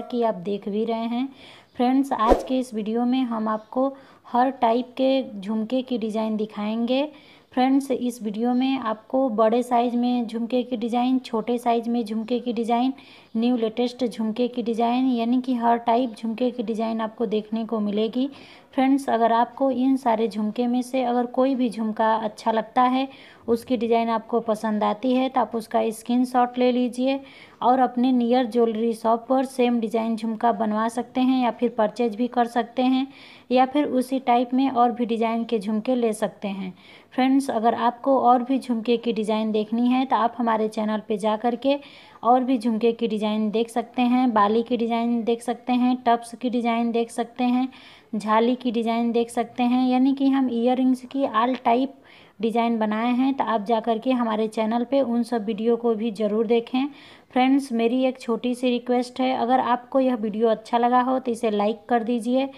जैसा कि आप देख भी रहे हैं फ्रेंड्स आज के इस वीडियो में हम आपको हर टाइप के झुमके की डिज़ाइन दिखाएंगे फ्रेंड्स इस वीडियो में आपको बड़े साइज़ में झुमके की डिज़ाइन छोटे साइज़ में झुमके की डिज़ाइन न्यू लेटेस्ट झुमके की डिज़ाइन यानी कि हर टाइप झुमके की डिज़ाइन आपको देखने को मिलेगी फ्रेंड्स अगर आपको इन सारे झुमके में से अगर कोई भी झुमका अच्छा लगता है उसकी डिज़ाइन आपको पसंद आती है तो आप उसका स्क्रीन शॉट ले लीजिए और अपने नियर ज्वेलरी शॉप पर सेम डिज़ाइन झुमका बनवा सकते हैं या फिर फिर परचेज भी कर सकते हैं या फिर उसी टाइप में और भी डिज़ाइन के झुमके ले सकते हैं फ्रेंड्स अगर आपको और भी झुमके की डिज़ाइन देखनी है तो आप हमारे चैनल पे जा कर के और भी झुमके की डिज़ाइन देख सकते हैं बाली की डिज़ाइन देख सकते हैं टप्स की डिज़ाइन देख सकते हैं झाली की डिज़ाइन देख सकते हैं यानी कि हम ईयर की आल टाइप डिज़ाइन बनाए हैं तो आप जा कर के हमारे चैनल पे उन सब वीडियो को भी ज़रूर देखें फ्रेंड्स मेरी एक छोटी सी रिक्वेस्ट है अगर आपको यह वीडियो अच्छा लगा हो तो इसे लाइक कर दीजिए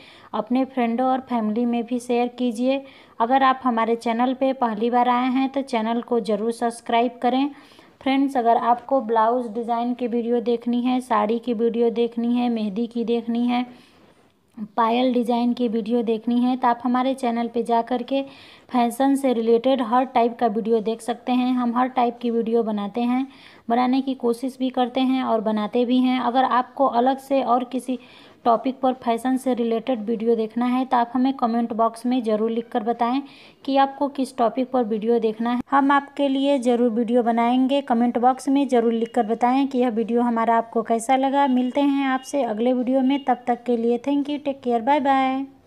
अपने फ्रेंडों और फैमिली में भी शेयर कीजिए अगर आप हमारे चैनल पे पहली बार आए हैं तो चैनल को ज़रूर सब्सक्राइब करें फ्रेंड्स अगर आपको ब्लाउज़ डिज़ाइन की वीडियो देखनी है साड़ी की वीडियो देखनी है मेहंदी की देखनी है पायल डिज़ाइन की वीडियो देखनी है तो आप हमारे चैनल पे जा कर के फैशन से रिलेटेड हर टाइप का वीडियो देख सकते हैं हम हर टाइप की वीडियो बनाते हैं बनाने की कोशिश भी करते हैं और बनाते भी हैं अगर आपको अलग से और किसी टॉपिक पर फैशन से रिलेटेड वीडियो देखना है तो आप हमें कमेंट बॉक्स में ज़रूर लिखकर बताएं कि आपको किस टॉपिक पर वीडियो देखना है हम आपके लिए ज़रूर वीडियो बनाएंगे कमेंट बॉक्स में ज़रूर लिखकर बताएं कि यह वीडियो हमारा आपको कैसा लगा मिलते हैं आपसे अगले वीडियो में तब तक के लिए thank you take care bye bye